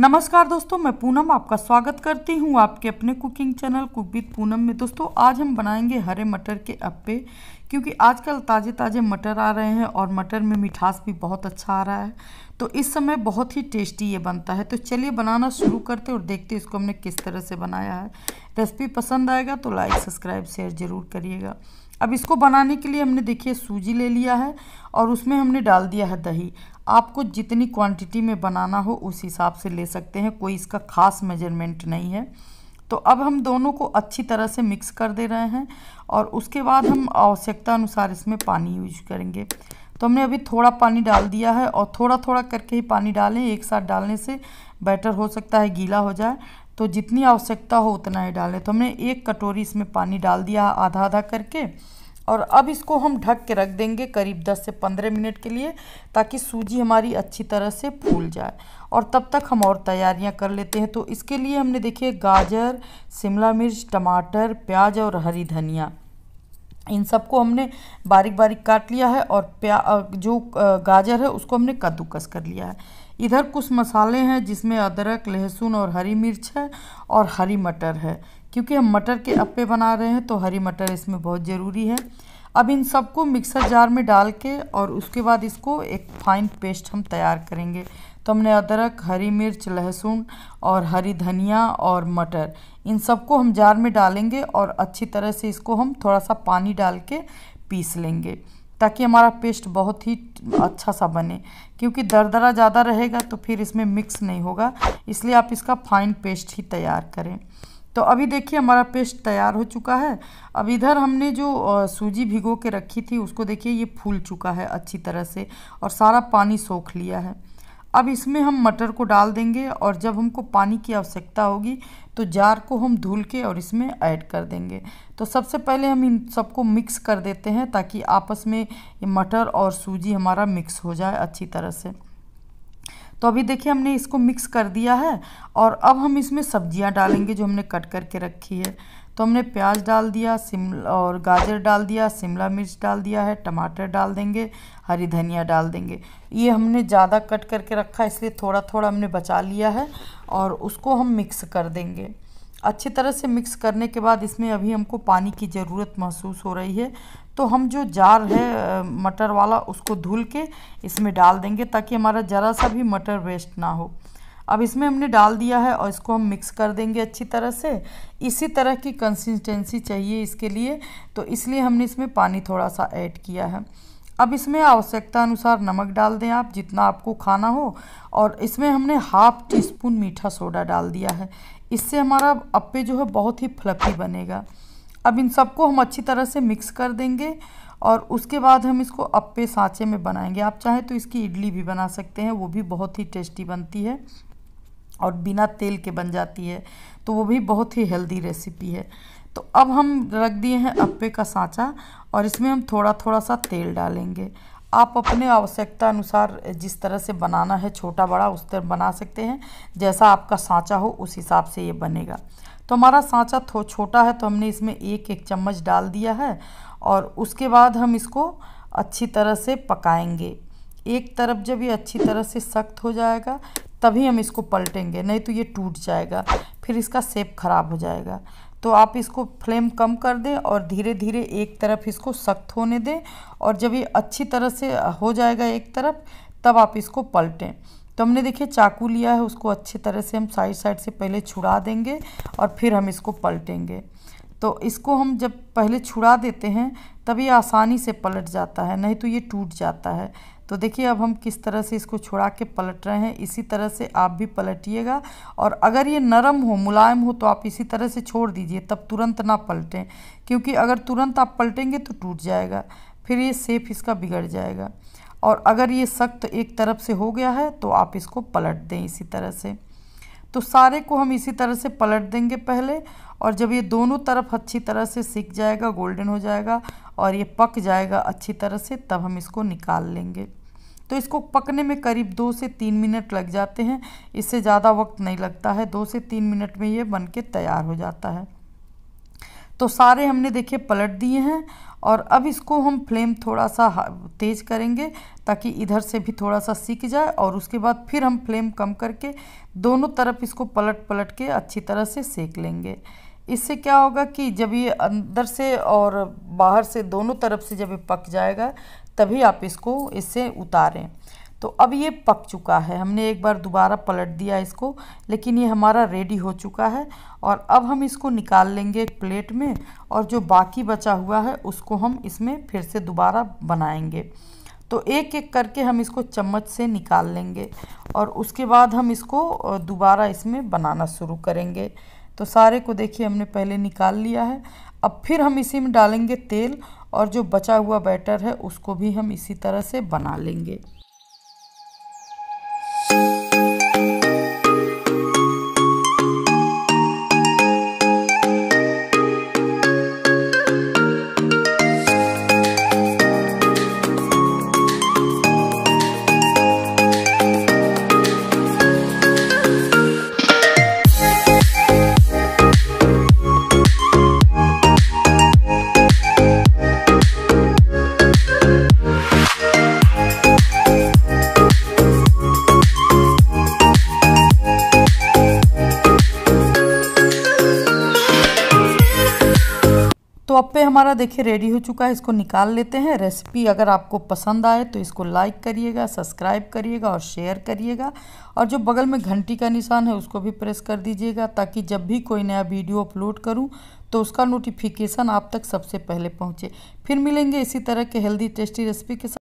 नमस्कार दोस्तों मैं पूनम आपका स्वागत करती हूँ आपके अपने cooking channel cook with Poonam में दोस्तों आज हम बनाएंगे हरे मटर के अप्पे क्योंकि आजकल ताज़े ताज़े मटर आ रहे हैं और मटर में मिठास भी बहुत अच्छा आ रहा है तो इस समय बहुत ही टेस्टी ये बनता है तो चलिए बनाना शुरू करते और देखते इसको हमने किस तरह से बनाया है रेसिपी पसंद आएगा तो लाइक सब्सक्राइब शेयर ज़रूर करिएगा अब इसको बनाने के लिए हमने देखिए सूजी ले लिया है और उसमें हमने डाल दिया है दही आपको जितनी क्वांटिटी में बनाना हो उस हिसाब से ले सकते हैं कोई इसका ख़ास मेजरमेंट नहीं है तो अब हम दोनों को अच्छी तरह से मिक्स कर दे रहे हैं और उसके बाद हम आवश्यकता अनुसार इसमें पानी यूज करेंगे तो हमने अभी थोड़ा पानी डाल दिया है और थोड़ा थोड़ा करके ही पानी डालें एक साथ डालने से बेटर हो सकता है गीला हो जाए तो जितनी आवश्यकता हो उतना ही डालें तो हमने एक कटोरी इसमें पानी डाल दिया आधा आधा करके और अब इसको हम ढक के रख देंगे करीब 10 से 15 मिनट के लिए ताकि सूजी हमारी अच्छी तरह से फूल जाए और तब तक हम और तैयारियां कर लेते हैं तो इसके लिए हमने देखिए गाजर शिमला मिर्च टमाटर प्याज और हरी धनिया इन सबको हमने बारीक बारीक काट लिया है और प्या जो गाजर है उसको हमने कद्दूकस कर लिया है इधर कुछ मसाले हैं जिसमें अदरक लहसुन और हरी मिर्च है और हरी मटर है क्योंकि हम मटर के अप्पे बना रहे हैं तो हरी मटर इसमें बहुत ज़रूरी है अब इन सबको मिक्सर जार में डाल के और उसके बाद इसको एक फाइन पेस्ट हम तैयार करेंगे तो हमने अदरक हरी मिर्च लहसुन और हरी धनिया और मटर इन सबको हम जार में डालेंगे और अच्छी तरह से इसको हम थोड़ा सा पानी डाल के पीस लेंगे ताकि हमारा पेस्ट बहुत ही अच्छा सा बने क्योंकि दरदरा ज़्यादा रहेगा तो फिर इसमें मिक्स नहीं होगा इसलिए आप इसका फाइन पेस्ट ही तैयार करें तो अभी देखिए हमारा पेस्ट तैयार हो चुका है अब इधर हमने जो सूजी भिगो के रखी थी उसको देखिए ये फूल चुका है अच्छी तरह से और सारा पानी सोख लिया है अब इसमें हम मटर को डाल देंगे और जब हमको पानी की आवश्यकता होगी तो जार को हम धुल के और इसमें ऐड कर देंगे तो सबसे पहले हम इन सबको मिक्स कर देते हैं ताकि आपस में ये मटर और सूजी हमारा मिक्स हो जाए अच्छी तरह से तो अभी देखिए हमने इसको मिक्स कर दिया है और अब हम इसमें सब्जियां डालेंगे जो हमने कट करके रखी है तो हमने प्याज डाल दिया शिमला और गाजर डाल दिया शिमला मिर्च डाल दिया है टमाटर डाल देंगे हरी धनिया डाल देंगे ये हमने ज़्यादा कट करके रखा इसलिए थोड़ा थोड़ा हमने बचा लिया है और उसको हम मिक्स कर देंगे अच्छी तरह से मिक्स करने के बाद इसमें अभी हमको पानी की ज़रूरत महसूस हो रही है तो हम जो जार है मटर वाला उसको धुल के इसमें डाल देंगे ताकि हमारा ज़रा सा भी मटर वेस्ट ना हो अब इसमें हमने डाल दिया है और इसको हम मिक्स कर देंगे अच्छी तरह से इसी तरह की कंसिस्टेंसी चाहिए इसके लिए तो इसलिए हमने इसमें पानी थोड़ा सा ऐड किया है अब इसमें आवश्यकता अनुसार नमक डाल दें आप जितना आपको खाना हो और इसमें हमने हाफ टी स्पून मीठा सोडा डाल दिया है इससे हमारा अप्पे जो है बहुत ही फ्लफी बनेगा अब इन सबको हम अच्छी तरह से मिक्स कर देंगे और उसके बाद हम इसको अप्पे सांचे में बनाएंगे आप चाहें तो इसकी इडली भी बना सकते हैं वो भी बहुत ही टेस्टी बनती है और बिना तेल के बन जाती है तो वो भी बहुत ही हेल्दी रेसिपी है तो अब हम रख दिए हैं अप्पे का साँचा और इसमें हम थोड़ा थोड़ा सा तेल डालेंगे आप अपने आवश्यकता अनुसार जिस तरह से बनाना है छोटा बड़ा उस तरह बना सकते हैं जैसा आपका साँचा हो उस हिसाब से ये बनेगा तो हमारा साँचा थो छोटा है तो हमने इसमें एक एक चम्मच डाल दिया है और उसके बाद हम इसको अच्छी तरह से पकाएंगे एक तरफ जब ये अच्छी तरह से सख्त हो जाएगा तभी हम इसको पलटेंगे नहीं तो ये टूट जाएगा फिर इसका सेप ख़राब हो जाएगा तो आप इसको फ्लेम कम कर दें और धीरे धीरे एक तरफ इसको सख्त होने दें और जब ये अच्छी तरह से हो जाएगा एक तरफ तब आप इसको पलटें तो हमने देखिए चाकू लिया है उसको अच्छी तरह से हम साइड साइड से पहले छुड़ा देंगे और फिर हम इसको पलटेंगे तो इसको हम जब पहले छुड़ा देते हैं तभी आसानी से पलट जाता है नहीं तो ये टूट जाता है तो देखिए अब हम किस तरह से इसको छुड़ा के पलट रहे हैं इसी तरह से आप भी पलटिएगा और अगर ये नरम हो मुलायम हो तो आप इसी तरह से छोड़ दीजिए तब तुरंत ना पलटें क्योंकि अगर तुरंत आप पलटेंगे तो टूट जाएगा फिर ये सेफ इसका बिगड़ जाएगा और अगर ये सख्त एक तरफ से हो गया है तो आप इसको पलट दें इसी तरह से तो सारे को हम इसी तरह से पलट देंगे पहले और जब ये दोनों तरफ अच्छी तरह से सिक जाएगा गोल्डन हो जाएगा और ये पक जाएगा अच्छी तरह से तब हम इसको निकाल लेंगे तो इसको पकने में करीब दो से तीन मिनट लग जाते हैं इससे ज़्यादा वक्त नहीं लगता है दो से तीन मिनट में ये बन के तैयार हो जाता है तो सारे हमने देखे पलट दिए हैं और अब इसको हम फ्लेम थोड़ा सा तेज़ करेंगे ताकि इधर से भी थोड़ा सा सीख जाए और उसके बाद फिर हम फ्लेम कम करके दोनों तरफ इसको पलट पलट के अच्छी तरह से सेक लेंगे इससे क्या होगा कि जब ये अंदर से और बाहर से दोनों तरफ से जब ये पक जाएगा तभी आप इसको इससे उतारें तो अब ये पक चुका है हमने एक बार दोबारा पलट दिया इसको लेकिन ये हमारा रेडी हो चुका है और अब हम इसको निकाल लेंगे एक प्लेट में और जो बाकी बचा हुआ है उसको हम इसमें फिर से दोबारा बनाएंगे तो एक एक करके हम इसको चम्मच से निकाल लेंगे और उसके बाद हम इसको दोबारा इसमें बनाना शुरू करेंगे तो सारे को देखिए हमने पहले निकाल लिया है अब फिर हम इसी में डालेंगे तेल और जो बचा हुआ बैटर है उसको भी हम इसी तरह से बना लेंगे अब पे हमारा देखिए रेडी हो चुका है इसको निकाल लेते हैं रेसिपी अगर आपको पसंद आए तो इसको लाइक करिएगा सब्सक्राइब करिएगा और शेयर करिएगा और जो बगल में घंटी का निशान है उसको भी प्रेस कर दीजिएगा ताकि जब भी कोई नया वीडियो अपलोड करूं तो उसका नोटिफिकेशन आप तक सबसे पहले पहुँचे फिर मिलेंगे इसी तरह के हेल्दी टेस्टी रेसिपी के साथ